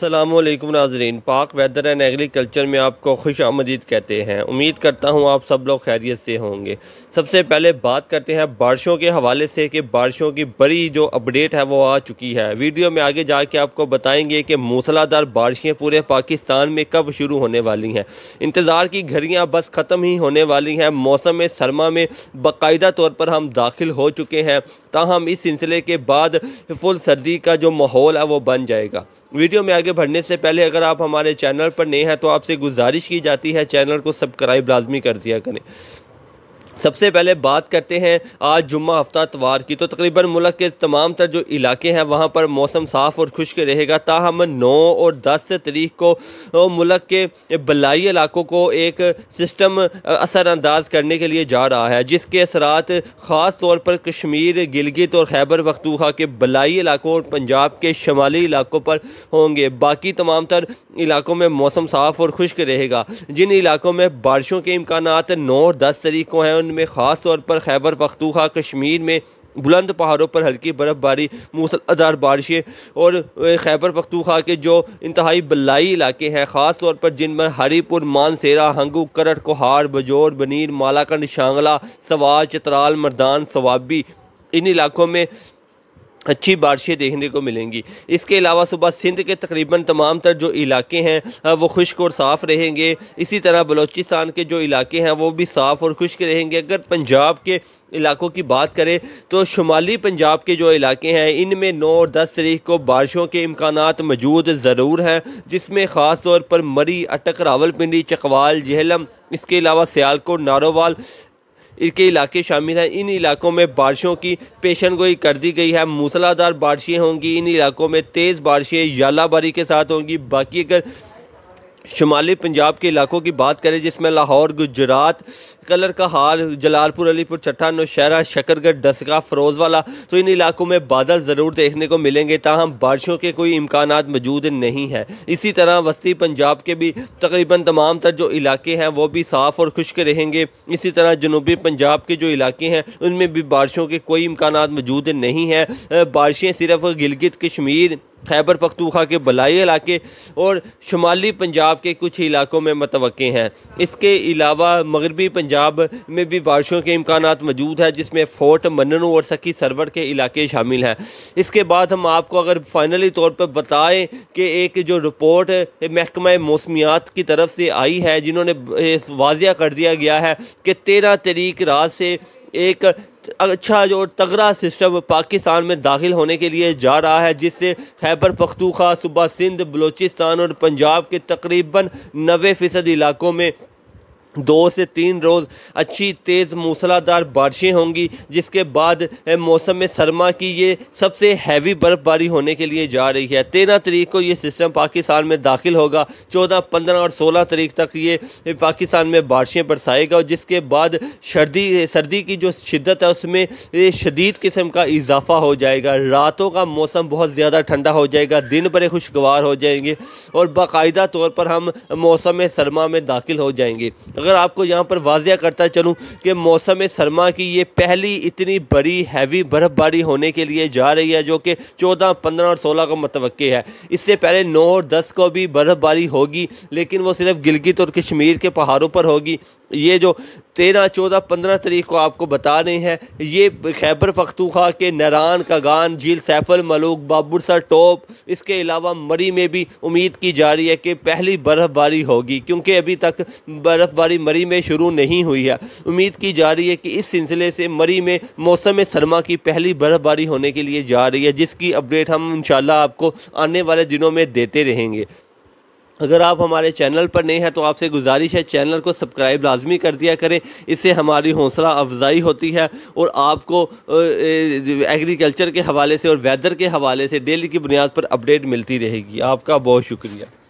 असलम नाजरीन पाक weather and agriculture में आपको खुश आमदीद कहते हैं उम्मीद करता हूँ आप सब लोग खैरियत से होंगे सबसे पहले बात करते हैं बारिशों के हवाले से कि बारिशों की बड़ी जो अपडेट है वो आ चुकी है वीडियो में आगे जाके आपको बताएंगे कि मूसलाधार बारिशें पूरे पाकिस्तान में कब शुरू होने वाली हैं इंतज़ार की घड़ियाँ बस ख़त्म ही होने वाली हैं मौसम सरमा में बाकायदा तौर पर हम दाखिल हो चुके हैं ताहम इस सिलसिले के बाद फुल सर्दी का जो माहौल है वो बन जाएगा वीडियो में आगे आगे भरने से पहले अगर आप हमारे चैनल पर नए हैं तो आपसे गुजारिश की जाती है चैनल को सब्सक्राइब लाजमी कर दिया करें सबसे पहले बात करते हैं आज जुम्मा हफ्ता तवार की तो तकरीबन मुल्क के तमाम तर जो इलाके हैं वहाँ पर मौसम साफ़ और खुश्क रहेगा ताहम नौ और दस तरीक को तो मुल्क के बलाई इलाकों को एक सिस्टम असरानंदाज करने के लिए जा रहा है जिसके असरात ख़ास तौर पर कश्मीर गिलगित और खैबर वखतूखा के बलाई इलाकों और पंजाब के शमाली इलाकों पर होंगे बाकी तमाम तर इलाकों में मौसम साफ़ और खुश्क रहेगा जिन इलाकों में बारिशों के इम्कान नौ और दस तरीक को हैं अमन में ख़ास तौर पर खैबर पख्तूखा कश्मीर में बुलंद पहाड़ों पर हल्की बर्फ़बारी मूसलधार बारिशें और खैबर पख्तूखा के जो इंतहाई बलाई इलाके हैं ख़ास तौर पर जिन पर हरीपुर मानसेरा हंगू करट कोहार बजोर बनीर मालाकंड शांगला सवाल चतराल मरदान सवाबी इन इलाकों में अच्छी बारिशें देखने को मिलेंगी इसके अलावा सुबह सिंध के तकरीबन तमाम तर जो इलाके हैं वो खुश्क और साफ़ रहेंगे इसी तरह बलूचिस्तान के जो इलाके हैं वो भी साफ़ और खुश्क रहेंगे अगर पंजाब के इलाकों की बात करें तो शुमाली पंजाब के जो इलाके हैं इनमें नौ और दस तारीख को बारिशों के इम्कान मौजूद ज़रूर हैं जिसमें ख़ास तौर पर मरी अटक रावलपिंडी चकवाल जहलम इसके अलावा सियालकोट नारोवाल इनके इलाके शामिल हैं इन इलाकों में बारिशों की पेशन गोई कर दी गई है मूसलाधार बारिशें होंगी इन इलाकों में तेज़ बारिशें यालाबारी के साथ होंगी बाकी अगर शुमाली पंजाब के इलाकों की बात करें जिसमें लाहौर गुजरात कलर का हार जलालपुर अलीपुर चट्टा नौशहरा शकरगढ़ डसका फरोजवाला तो इन इलाकों में बादल ज़रूर देखने को मिलेंगे ताहम बारिशों के कोई इम्कान मौजूद नहीं हैं इसी तरह वस्ती पंजाब के भी तकरीबन तमाम तर जो इलाके हैं वो भी साफ़ और खुश्क रहेंगे इसी तरह जनूबी पंजाब के जो इलाके हैं उनमें भी बारिशों के कोई इम्कान मौजूद नहीं हैं बारिशें सिर्फ गिलगित कश्मीर खैबर पखतूखा के बलाई इलाके और शुमाली पंजाब के कुछ इलाकों में मतव हैं इसके अलावा मगरबी पंजाब में भी बारिशों के इम्कान मौजूद हैं जिसमें फोर्ट मन्नू और सखी सरवर के इलाके शामिल हैं इसके बाद हम आपको अगर फ़ाइनली तौर पर बताएं कि एक जो रिपोर्ट महकमा मौसमियात की तरफ से आई है जिन्होंने वाजिया कर दिया गया है कि तेरह तरीक रात से एक अच्छा और तगड़ा सिस्टम पाकिस्तान में दाखिल होने के लिए जा रहा है जिससे खैबर पख्तूखा सूबा सिंध बलूचिस्तान और पंजाब के तकरीबन नबे फ़ीसद इलाकों में दो से तीन रोज़ अच्छी तेज़ मूसलाधार बारिशें होंगी जिसके बाद मौसम में सरमा की ये सबसे हैवी बर्फ़बारी होने के लिए जा रही है तेरह तरीक को ये सिस्टम पाकिस्तान में दाखिल होगा चौदह पंद्रह और सोलह तरीक तक ये पाकिस्तान में बारिशें बरसाएगा और जिसके बाद सर्दी सर्दी की जो शिद्दत है उसमें शदीद किस्म का इजाफा हो जाएगा रातों का मौसम बहुत ज़्यादा ठंडा हो जाएगा दिन बड़े खुशगवार हो जाएंगे और बाकायदा तौर पर हम मौसम सरमा में दाखिल हो जाएंगे अगर आपको यहाँ पर वाजिया करता चलूँ कि मौसम सरमा की ये पहली इतनी बड़ी हैवी बर्फ़बारी होने के लिए जा रही है जो कि चौदह पंद्रह और सोलह का मतव है इससे पहले नौ और दस को भी बर्फ़बारी होगी लेकिन वो सिर्फ गिलगित और कश्मीर के पहाड़ों पर होगी ये जो तेरह चौदह पंद्रह तारीख को आपको बता रहे हैं ये खैबर पख्तूखा के नरान कागान झील सैफल मलूक बाबुरसा टोप इसके अलावा मरी में भी उम्मीद की जा रही है कि पहली बर्फ़बारी होगी क्योंकि अभी तक बर्फ़बारी मरी में शुरू नहीं हुई है उम्मीद की जा रही है कि इस सिलसिले से मरी में मौसम सरमा की पहली बर्फ़बारी होने के लिए जा रही है जिसकी अपडेट हम इन आपको आने वाले दिनों में देते रहेंगे अगर आप हमारे चैनल पर नए हैं तो आपसे गुजारिश है चैनल को सब्सक्राइब लाजमी कर दिया करें इससे हमारी हौसला अफजाई होती है और आपको एग्रीकल्चर के हवाले से और वेदर के हवाले से डेली की बुनियाद पर अपडेट मिलती रहेगी आपका बहुत शुक्रिया